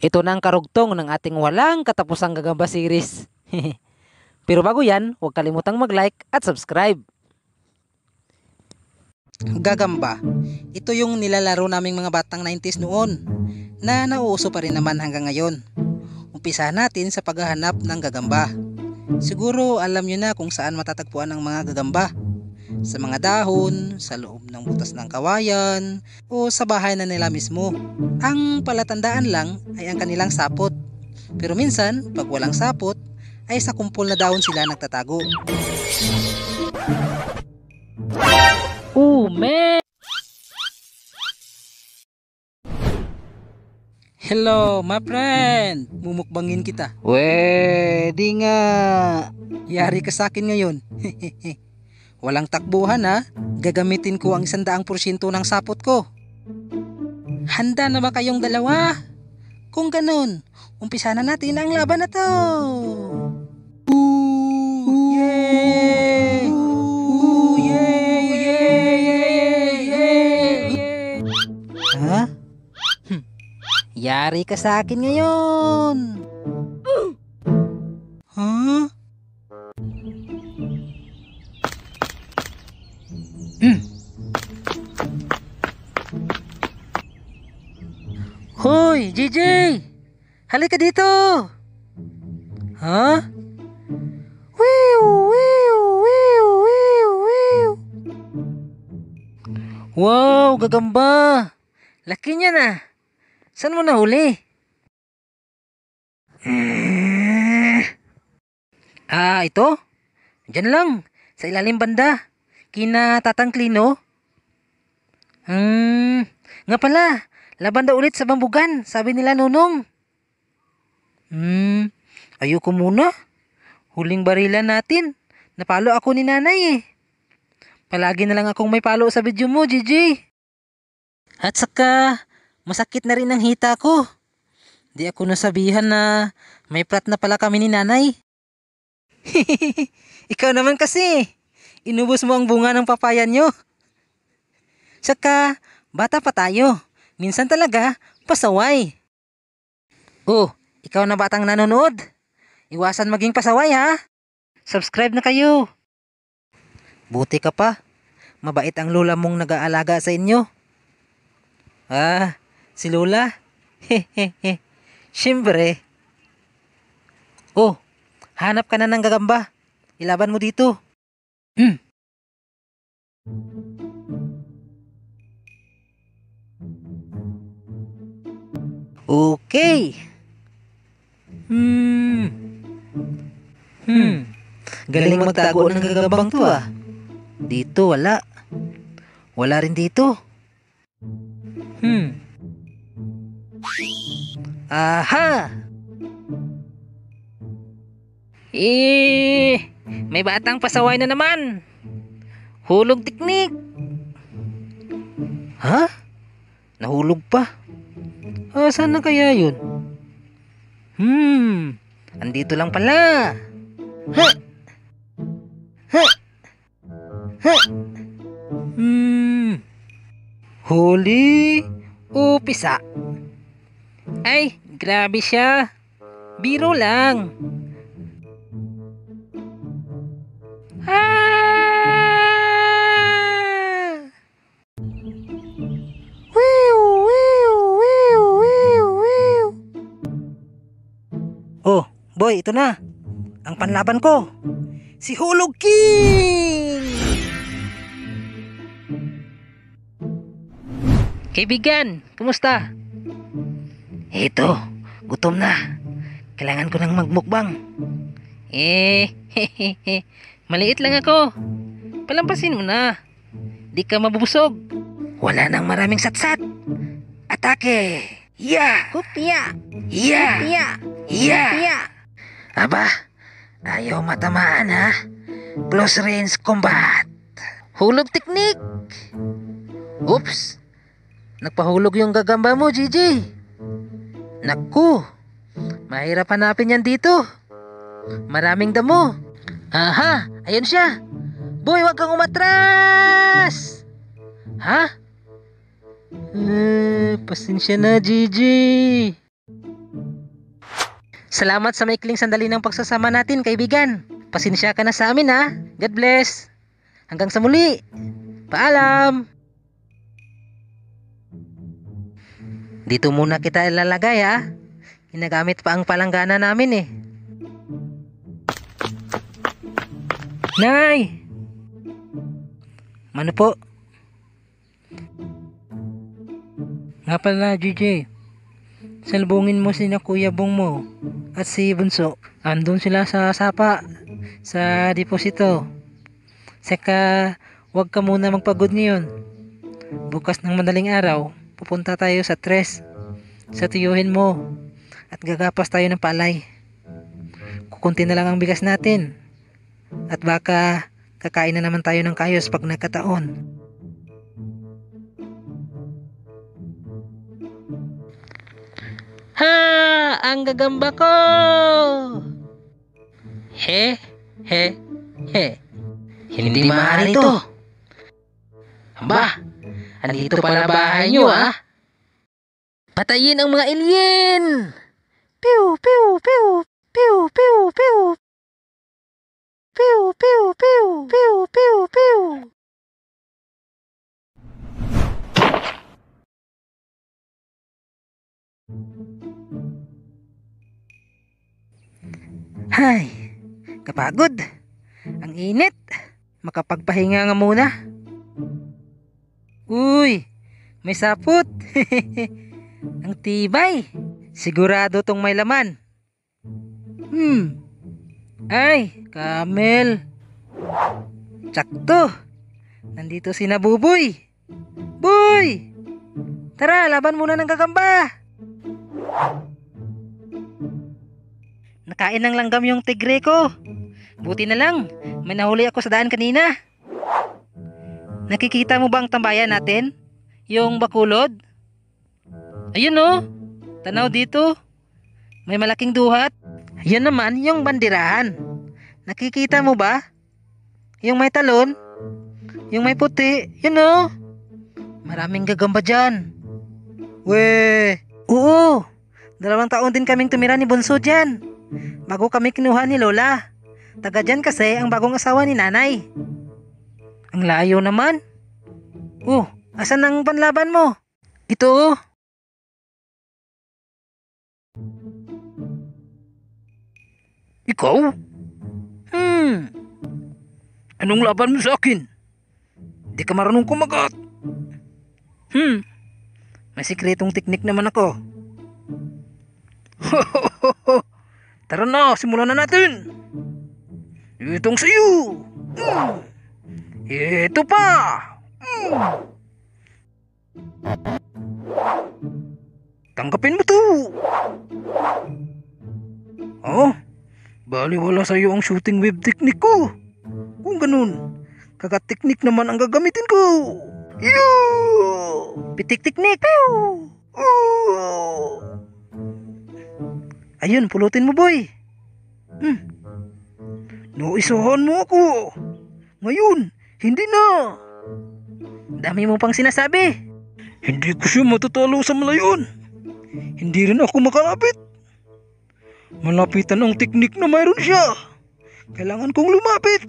Ito na ang karugtong ng ating walang katapusang gagamba series. Pero bago yan, huwag kalimutang mag-like at subscribe. Gagamba. Ito yung nilalaro naming mga batang 90s noon na nauuso pa rin naman hanggang ngayon. Umpisa natin sa paghahanap ng gagamba. Siguro alam nyo na kung saan matatagpuan ang mga gagamba sa mga dahon, sa loob ng butas ng kawayan, o sa bahay na nila mismo. Ang palatandaan lang ay ang kanilang sapot. Pero minsan, pag walang sapot, ay sa kumpol na dahon sila nagtatago. Oh, Hello, my friend! Mumukbangin kita. Pwede nga! Yari ka sa akin ngayon. Walang takbuhan ha. Gagamitin ko ang isandaang porsyento ng sapot ko. Handa na ba kayong dalawa? Kung ganun, umpisa na natin ang laban na to. Ooh, yeah. Ooh, yeah, yeah, yeah, yeah. Ha? Hm. Yari ka sa akin ngayon. Huh? Hoy, JJ! Halika dito! Ha? Huh? Wiu, wiu, wiu, wiu, Wow, gagamba! Laki niya na! Saan mo nahuli? Eh. Ah, ito? Diyan lang, sa ilalim banda. Kina Tatang Klino. Hmm, nga pala, Laban daw ulit sa bambugan, sabi nila Nunong. Hmm, ayoko muna. Huling barilan natin. Napalo ako ni nanay eh. Palagi na lang akong may palo sa video mo, Gigi. At saka, masakit na rin ang hita ko. Di ako nasabihan na may prat na pala kami ni nanay. Ikaw naman kasi, inubos mo ang bunga ng papaya nyo. Saka, bata pa tayo. Minsan talaga, pasaway. Oh, ikaw na batang nanonood? Iwasan maging pasaway ha? Subscribe na kayo. Buti ka pa. Mabait ang lula mong nag-aalaga sa inyo. Ah, si Lola? Hehehe. Siyempre. Oh, hanap ka na ng gagamba. Ilaban mo dito. Hmm. Okay. Hmm. Hmm. Galing magtago ng gagabang to ah. ah. Dito wala. Wala rin dito. Hmm. Aha! Eh, may batang pasaway na naman. Hulog tiknik. Ha? Nahulog pa. Ah, saan na kaya yun? Hmm, andito lang pala. Ha! Ha! Ha! Hmm, huli o pisa? Ay, grabe siya. Biro lang. Ah! Boy, ito na. Ang panlaban ko. Si Hulog King! Kaibigan, kumusta? Ito, gutom na. Kailangan ko nang magmukbang. Eh, hehehe. Maliit lang ako. Palampasin mo na. Di ka mabubusog. Wala nang maraming satsat. Atake! Yeah! Hupya! Yeah! Hupya! Yeah! yeah. Aba, ayaw matamaan ha. Close range combat. Hulog teknik. Oops. Nagpahulog yung gagamba mo, GG. Naku, mahirap hanapin yan dito. Maraming damo. Aha, ayun siya. Boy, wag kang umatras! Ha? Eh, pasensya na, Gigi. Salamat sa maikling sandali ng pagsasama natin, kaibigan. Pasensya ka na sa amin ha. God bless. Hanggang sa muli. Paalam. Dito muna kita ilalagay ha. Ginagamit pa ang palanggana namin eh. Nay! Mano po? Nga pala, JJ. Salbungin mo si na kuya bong mo at si Bunso. Andun sila sa sapa, sa deposito. Saka wag ka muna magpagod ngayon. Bukas ng madaling araw, pupunta tayo sa tres. Sa tuyuhin mo at gagapas tayo ng palay. Kukunti na lang ang bigas natin. At baka kakain na naman tayo ng kayos pag nagkataon. Ha! Ang gagamba ko! He, he, he. Hindi maaari to. Aba, andito pala bahay nyo ah. Patayin ang mga alien! Pew, pew, pew, pew, pew, pew. Pew, pew, pew, pew, pew, pew. Hay, kapagod. Ang init. Makapagpahinga nga muna. Uy, may sapot. Ang tibay. Sigurado tong may laman. Hmm. Ay, Camel. Tsakto. Nandito si Nabuboy. Boy! Tara, laban muna ng gagamba. Nakain ng langgam yung tigre ko. Buti na lang, may nahuli ako sa daan kanina. Nakikita mo ba ang tambayan natin? Yung bakulod? Ayun oh, tanaw dito. May malaking duhat. Yan naman yung bandirahan. Nakikita mo ba? Yung may talon? Yung may puti? Yun oh. Maraming gagamba dyan. We, oo. Dalawang taon din kaming tumira ni Bunso dyan. Bago kami kinuha ni Lola. Taga dyan kasi ang bagong asawa ni nanay. Ang layo naman. Oh, asan ang panlaban mo? Ito oh. Ikaw? Hmm. Anong laban mo sa akin? Hindi ka marunong kumagat. Hmm. May sikretong teknik naman ako. Ho, ho, ho, ho. Tara na, simulan na natin. Itong sayo. Ito pa. Tanggapin mo to. Oh, baliwala sa'yo ang shooting wave technique ko. Kung ganun, kaka-technique naman ang gagamitin ko. Iyo! Pitik-tiknik! Pew! Uh! Ayun, pulutin mo boy. Hmm. Nuisuhan mo ako. Ngayon, hindi na. Dami mo pang sinasabi. Hindi ko siya matatalo sa malayon. Hindi rin ako makalapit. Malapitan ang teknik na mayroon siya. Kailangan kong lumapit.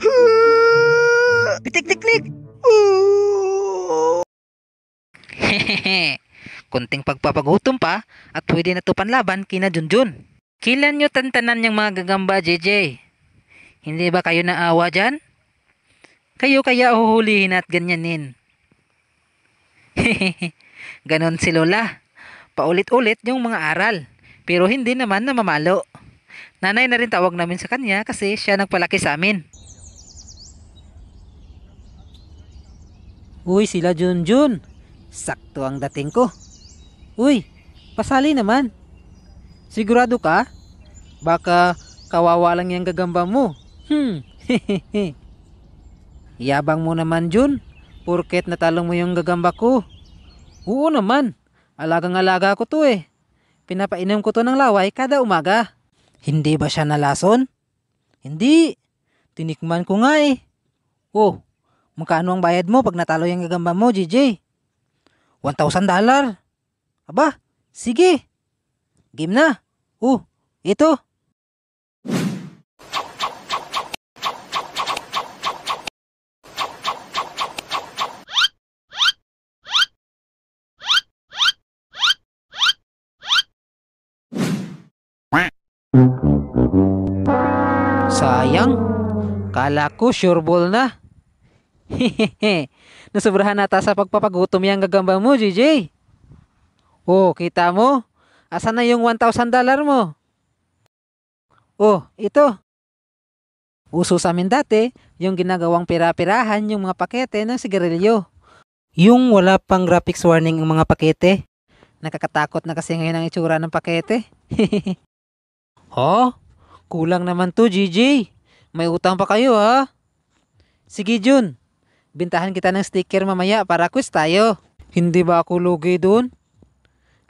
Pitik-tiknik! Hehehe. Kunting pagpapagutom pa at pwede na to panlaban kina Junjun. Kilan nyo tantanan yung mga gagamba, JJ? Hindi ba kayo naawa dyan? Kayo kaya huhulihin at ganyanin. Ganon si Lola. Paulit-ulit yung mga aral. Pero hindi naman namamalo. Nanay na rin tawag namin sa kanya kasi siya nagpalaki sa amin. Uy, sila Junjun. Sakto ang dating ko. Uy, pasali naman. Sigurado ka? Baka kawawa lang yung gagamba mo. Hmm. Yabang mo naman, Jun. Purket natalo mo yung gagamba ko. Oo naman. Alagang-alaga ko to eh. Pinapainom ko to ng laway kada umaga. Hindi ba siya nalason? Hindi. Tinikman ko nga eh. Oh, magkano ang bayad mo pag natalo yung gagamba mo, JJ? 1,000 dollar. Aba, sige. Game na! Oh, ito! Sayang, kala ko sure ball na. Hehehe, nasobrahan nata sa pagpapagutom yung gagamba mo, JJ. Oh, kita mo? Asan na yung 1,000 dollar mo? Oh, ito. Uso sa amin dati, yung ginagawang pira-pirahan yung mga pakete ng sigarilyo. Yung wala pang graphics warning ang mga pakete. Nakakatakot na kasi ngayon ang itsura ng pakete. oh, kulang naman to, GG. May utang pa kayo, ha? Sige, Jun. Bintahan kita ng sticker mamaya para quiz tayo. Hindi ba ako lugi doon?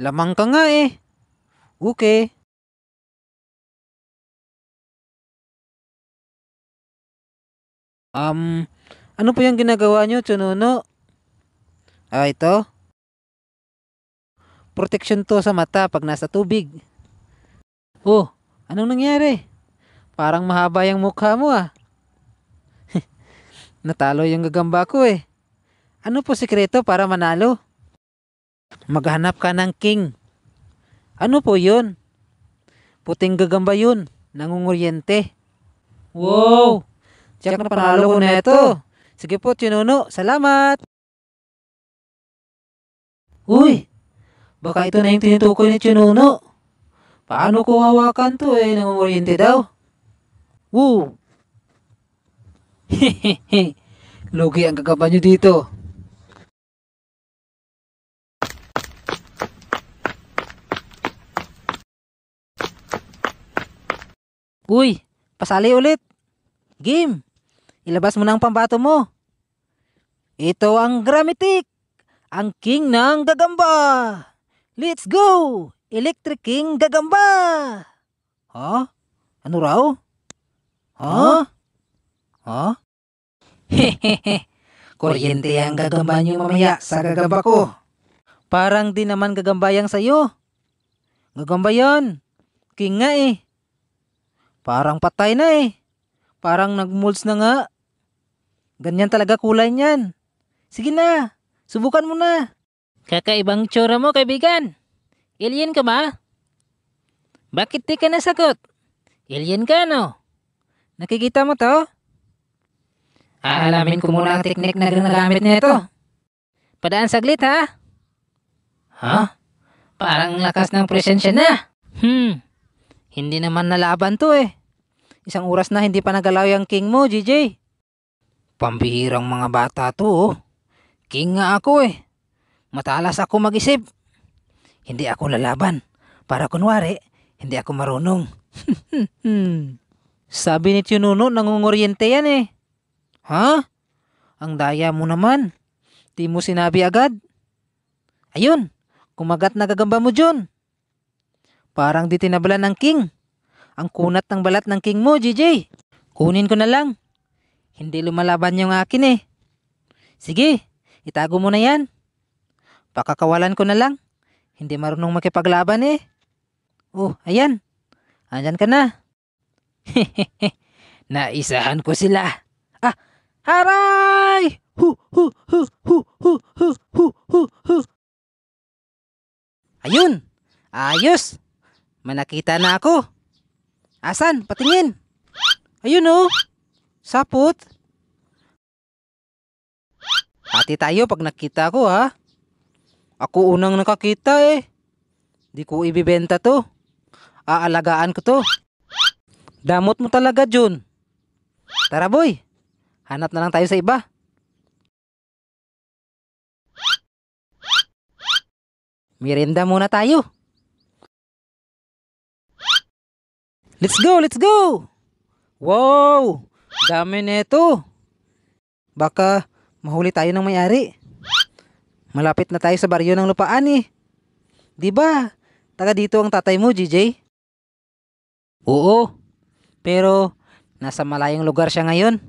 Lamang ka nga eh. Okay Um, ano po yung ginagawa nyo, Tsununo? Ah, ito. Protection to sa mata pag nasa tubig. Oh, anong nangyari? Parang mahaba yung mukha mo ah. Natalo yung gagamba ko eh. Ano po sikreto para manalo? Maghanap ka ng king. Ano po yun? Puting gagamba yun. Nangunguryente. Wow! Jack na panalo ko na ito. Sige po, Tinuno. Salamat! Uy! Baka ito na yung tinutukoy ni Tinuno. Paano ko hawakan to eh? Nangunguryente daw. Woo! Hehehe! Lugi ang gagamba nyo dito. Uy, pasali ulit. Game, ilabas mo na ang pambato mo. Ito ang Gramitik, ang king ng gagamba. Let's go! Electric King gagamba! Ha? Huh? Ano raw? Ha? Huh? Ha? Huh? Hehehe, kuryente ang gagamba niyo mamaya sa gagamba ko. Parang di naman gagamba yan sa'yo. Gagamba yan. King nga eh. Parang patay na eh. Parang nagmolds na nga. Ganyan talaga kulay niyan. Sige na, subukan mo na. Kakaibang tsura mo kaibigan. Alien ka ba? Bakit di ka nasagot? Alien ka no? Nakikita mo to? Aalamin ko muna ang teknik na ginagamit nito. Padaan saglit ha? Ha? Huh? Parang lakas ng presensya na. Hmm. Hindi naman nalaban to eh. Isang oras na hindi pa nagalaw yung king mo, JJ. Pambihirang mga bata to oh. King nga ako eh. Matalas ako mag-isip. Hindi ako lalaban. Para kunwari, hindi ako marunong. Sabi ni Tinuno, nangunguryente yan eh. Ha? Ang daya mo naman. Di mo sinabi agad. Ayun, kumagat na gagamba mo dyan. Parang di tinablan ng king. Ang kunat ng balat ng king mo, JJ. Kunin ko na lang. Hindi lumalaban yung akin eh. Sige, itago mo na yan. Pakakawalan ko na lang. Hindi marunong makipaglaban eh. Oh, ayan. Andyan ka na. Naisahan ko sila. Ah, haray! hu, hu, hu, hu, hu, hu, hu. Ayun! Ayos! Manakita na ako. Asan? Patingin. Ayun oh. Sapot. Hati tayo pag nakita ko ha. Ako unang nakakita eh. Di ko ibibenta to. Aalagaan ko to. Damot mo talaga, Jun. Tara boy. Hanap na lang tayo sa iba. Merienda muna tayo. Let's go, let's go! Wow! Dami nito. Baka mahuli tayo ng may-ari. Malapit na tayo sa baryo ng lupaan eh. 'Di ba? Taga dito ang tatay mo, JJ? Oo. Pero nasa malayang lugar siya ngayon.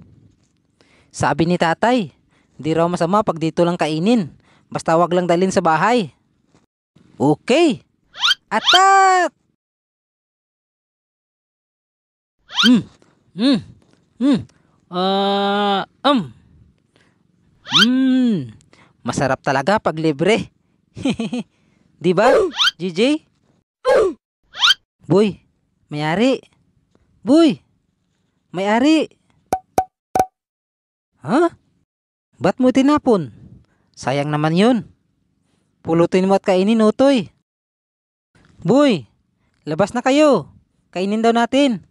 Sabi ni tatay, di raw masama pag dito lang kainin. Basta wag lang dalin sa bahay. Okay. Attack! Hmm. Hmm. Mm. Ah, uh, um. Hmm. Masarap talaga pag libre. 'Di ba? GJ? Boy, may-ari. Boy, may-ari. Ha? Huh? Ba't mo tinapon? Sayang naman yun. Pulutin mo at kainin, utoy. Boy, labas na kayo. Kainin daw natin.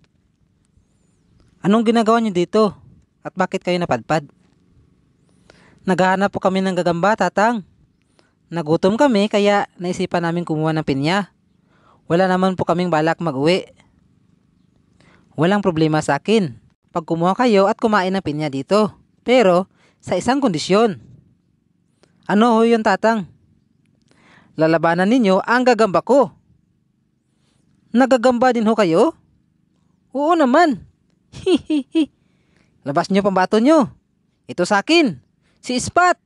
Anong ginagawa niyo dito? At bakit kayo napadpad? Naghahanap po kami ng gagamba, tatang. Nagutom kami kaya naisipan namin kumuha ng pinya. Wala naman po kaming balak mag-uwi. Walang problema sa akin. Pag kumuha kayo at kumain ng pinya dito. Pero sa isang kondisyon. Ano ho yun tatang? Lalabanan ninyo ang gagamba ko. Nagagamba din ho kayo? Oo naman. Labas nyo pambato nyo. Ito sa akin, si Ispat,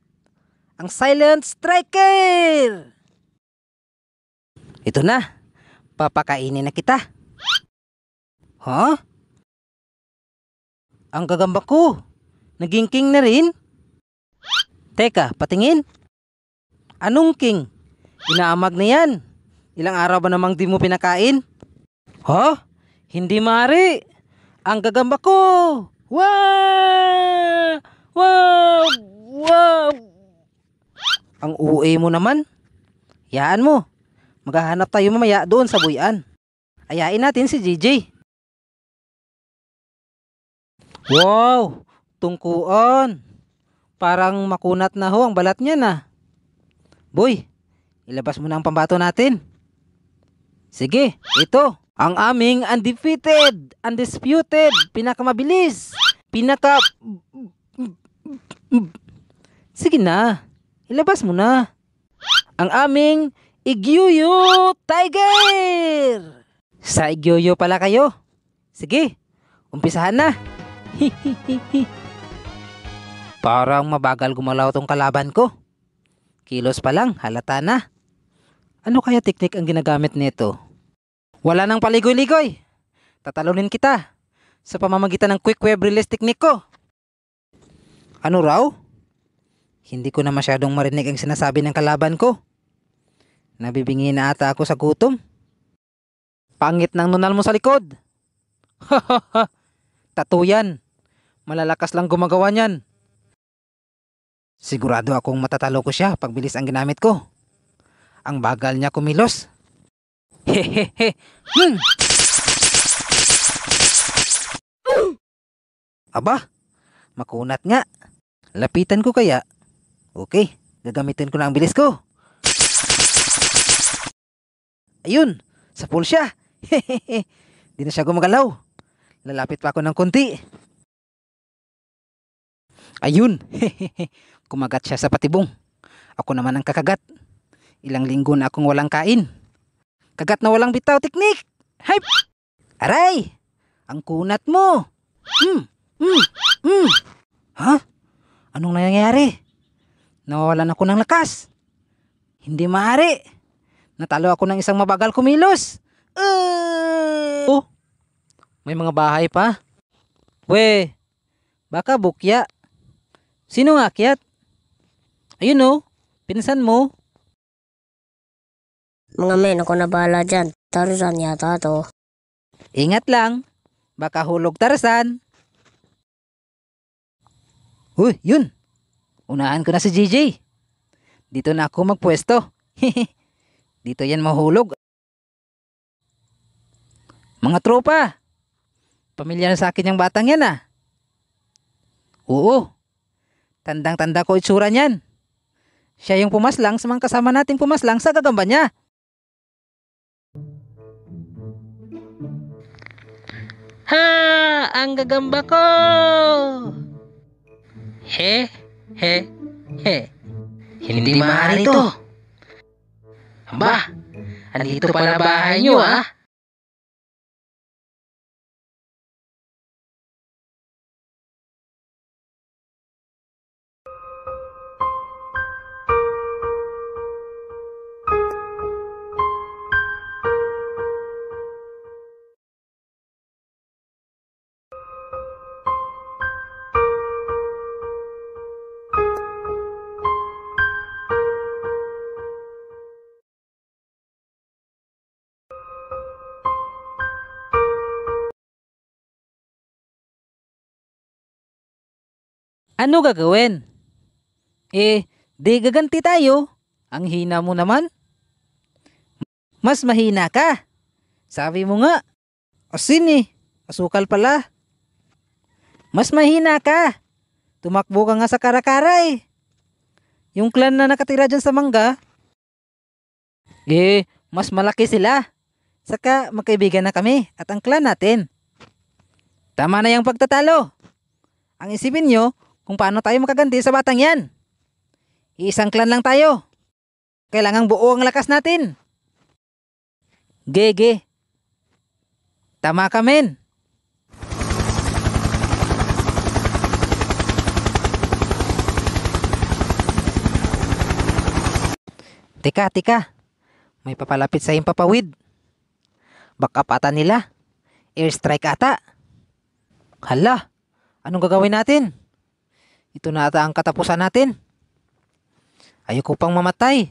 ang Silent Striker! Ito na, papakainin na kita. Ha? Huh? Ang gagamba ko, naging king na rin? Teka, patingin. Anong king? Inaamag na yan. Ilang araw ba namang di mo pinakain? Ha? Huh? Hindi mari. Ang gagamba ko! Wow! Wow! Wow! Ang uwi mo naman. Yaan mo. Maghahanap tayo mamaya doon sa buyan. Ayain natin si JJ. Wow! Tungkuon! Parang makunat na ho ang balat niya na. Boy, ilabas mo na ang pambato natin. Sige, ito ang aming undefeated, undisputed, pinakamabilis, pinaka... Sige na, ilabas mo na. Ang aming Igyuyo Tiger! Sa Igyuyo pala kayo. Sige, umpisahan na. Parang mabagal gumalaw tong kalaban ko. Kilos pa lang, halata na. Ano kaya teknik ang ginagamit nito? Wala nang paligoy-ligoy. Tatalunin kita sa pamamagitan ng quick web release technique ko. Ano raw? Hindi ko na masyadong marinig ang sinasabi ng kalaban ko. Nabibingi na ata ako sa gutom. Pangit ng nunal mo sa likod. Hahaha. Tatuyan. Malalakas lang gumagawa niyan. Sigurado akong matatalo ko siya pagbilis ang ginamit ko. Ang bagal niya kumilos. Hehehe. hmm. Aba, makunat nga. Lapitan ko kaya. Okay, gagamitin ko na ang bilis ko. Ayun, sa pool siya. Hehehe. Di na siya gumagalaw. Lalapit pa ako ng konti. Ayun, hehehe. Kumagat siya sa patibong. Ako naman ang kakagat. Ilang linggo na akong walang kain. Kagat na walang bitaw teknik. Hay! Aray! Ang kunat mo. Hmm, hmm, hmm. Ha? Anong nangyayari? Nawawalan ako ng lakas. Hindi maaari. Natalo ako ng isang mabagal kumilos. Uh... Oh, may mga bahay pa. We, baka bukya. Sino nga akyat? Ayun oh, pinsan mo. Mga men, ako na bahala dyan. Tarzan yata to. Ingat lang. Baka hulog Tarzan. Uy, yun. Unahan ko na si JJ. Dito na ako magpwesto. Dito yan mahulog. Mga tropa, pamilya na sa akin yung batang yan ah. Oo, tandang-tanda ko itsura niyan. Siya yung pumaslang sa mga kasama nating pumaslang sa gagamba niya. Ha! Ang gagamba ko! He, he, he. Hindi maaari to. Aba, andito pala bahay nyo ah. Ano gagawin? Eh, di gaganti tayo. Ang hina mo naman. Mas mahina ka. Sabi mo nga, asin eh, asukal pala. Mas mahina ka. Tumakbo ka nga sa karakara eh. Yung clan na nakatira dyan sa mangga, eh, mas malaki sila. Saka magkaibigan na kami at ang clan natin. Tama na yung pagtatalo. Ang isipin nyo, kung paano tayo makaganti sa batang yan. Iisang clan lang tayo. Kailangan buo ang lakas natin. Gege. Tama ka men. Teka, teka. May papalapit sa papawid. Backup ata nila. Airstrike ata. Hala, anong gagawin natin? Ito na ata ang katapusan natin. Ayoko pang mamatay.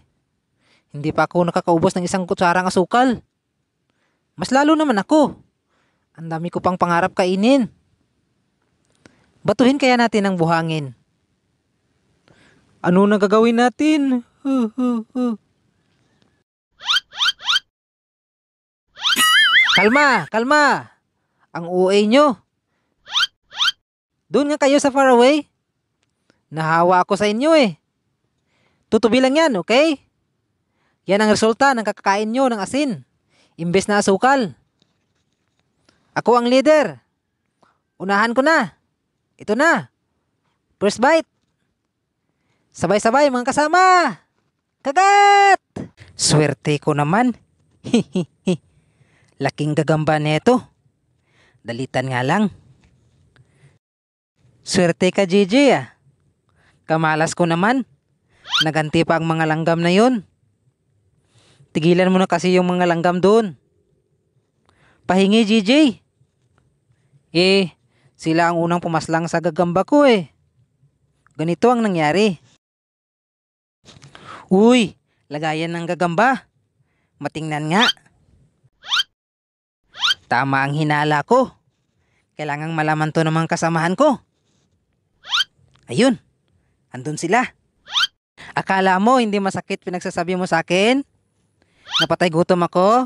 Hindi pa ako nakakaubos ng isang kutsarang asukal. Mas lalo naman ako. Ang dami ko pang pangarap kainin. Batuhin kaya natin ang buhangin. Ano na gagawin natin? Kalma, kalma. Ang UA nyo. Doon nga kayo sa far away? Nahawa ako sa inyo eh. Tutubi lang yan, okay? Yan ang resulta ng kakakain nyo ng asin. Imbes na asukal. Ako ang leader. Unahan ko na. Ito na. First bite. Sabay-sabay mga kasama. Kagat! Swerte ko naman. Hihihi. Laking gagamba nito. Dalitan nga lang. Swerte ka, Gigi ah. Kamalas ko naman. Naganti pa ang mga langgam na yon. Tigilan mo na kasi yung mga langgam doon. Pahingi, JJ. Eh, sila ang unang pumaslang sa gagamba ko eh. Ganito ang nangyari. Uy, lagayan ng gagamba. Matingnan nga. Tama ang hinala ko. Kailangang malaman to ng mga kasamahan ko. Ayun. Andun sila. Akala mo hindi masakit pinagsasabi mo sa akin? Napatay gutom ako?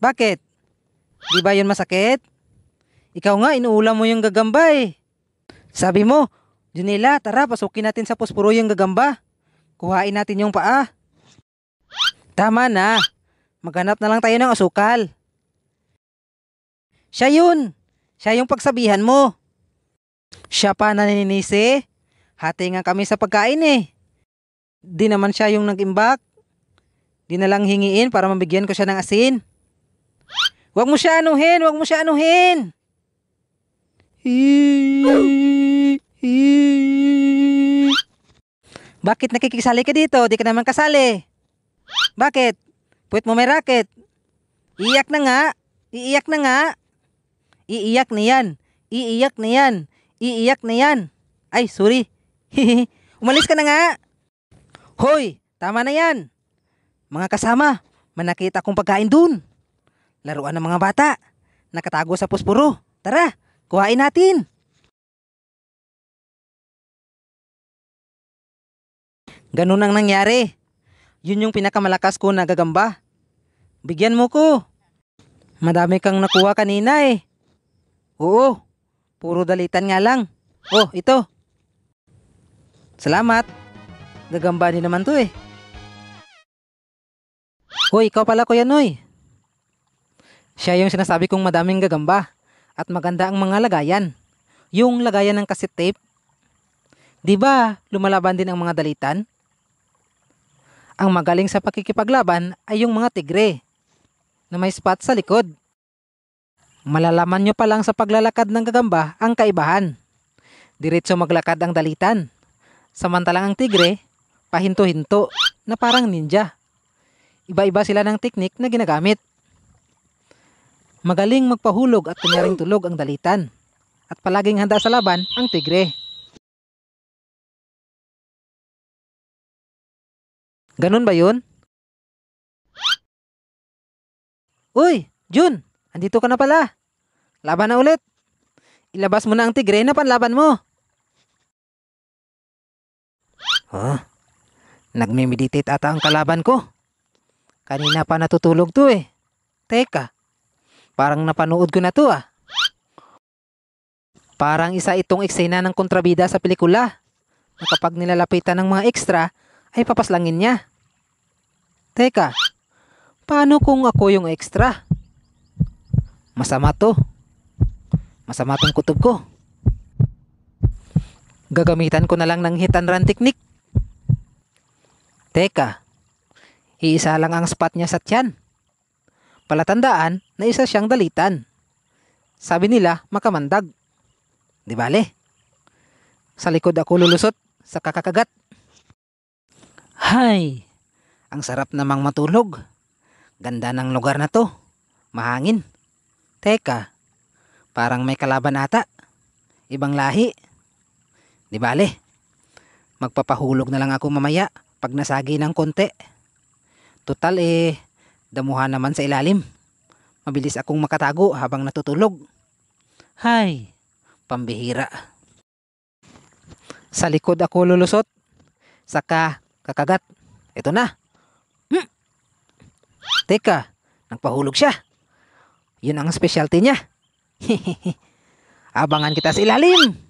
Bakit? Di ba yun masakit? Ikaw nga, inuulam mo yung gagambay. Sabi mo, Junela, tara, pasukin natin sa posporo yung gagamba. Kuhain natin yung paa. Tama na. Maghanap na lang tayo ng asukal. Siya yun. Siya yung pagsabihan mo. Siya pa naninisi? Hati nga kami sa pagkain eh. Di naman siya yung nag-imbak. Di na lang hingiin para mabigyan ko siya ng asin. Huwag mo siya anuhin, huwag mo siya anuhin. Bakit nakikisali ka dito? Di ka naman kasali. Bakit? Puwet mo may racket. Iiyak na nga. Iiyak na nga. Iiyak na yan. Iiyak na yan. Iiyak na yan. Ay, sorry. Umalis ka na nga! Hoy! Tama na yan! Mga kasama, manakita akong pagkain dun. Laruan ng mga bata. Nakatago sa puspuro. Tara, kuhain natin. Ganun ang nangyari. Yun yung pinakamalakas ko na gagamba. Bigyan mo ko. Madami kang nakuha kanina eh. Oo, puro dalitan nga lang. Oh, ito. Salamat. Gagamba din naman to eh. Hoy, ikaw pala Kuya Noy. Siya yung sinasabi kong madaming gagamba at maganda ang mga lagayan. Yung lagayan ng cassette tape. 'Di ba? Lumalaban din ang mga dalitan. Ang magaling sa pakikipaglaban ay yung mga tigre na may spot sa likod. Malalaman nyo pa lang sa paglalakad ng gagamba ang kaibahan. Diretso maglakad ang dalitan. Samantalang ang tigre, pahinto-hinto na parang ninja. Iba-iba sila ng teknik na ginagamit. Magaling magpahulog at kunyaring tulog ang dalitan. At palaging handa sa laban ang tigre. Ganun ba yun? Uy, Jun! Andito ka na pala. Laban na ulit. Ilabas mo na ang tigre na panlaban mo. Oh, nagme-meditate ata ang kalaban ko. Kanina pa natutulog to eh. Teka, parang napanood ko na to ah. Parang isa itong eksena ng kontrabida sa pelikula kapag nilalapitan ng mga ekstra ay papaslangin niya. Teka, paano kung ako yung ekstra? Masama to. Masama tong kutob ko. Gagamitan ko na lang ng hit and run technique. Teka, iisa lang ang spot niya sa tiyan. Palatandaan na isa siyang dalitan. Sabi nila makamandag. Di bale? Sa likod ako lulusot sa kakakagat. Hay! Ang sarap namang matulog. Ganda ng lugar na to. Mahangin. Teka, parang may kalaban ata. Ibang lahi. Di bale, magpapahulog na lang ako mamaya pag nasagi ng konti total eh damuhan naman sa ilalim mabilis akong makatago habang natutulog hay pambihira sa likod ako lulusot saka kakagat ito na hmm. teka nagpahulog siya yun ang specialty niya abangan kita sa ilalim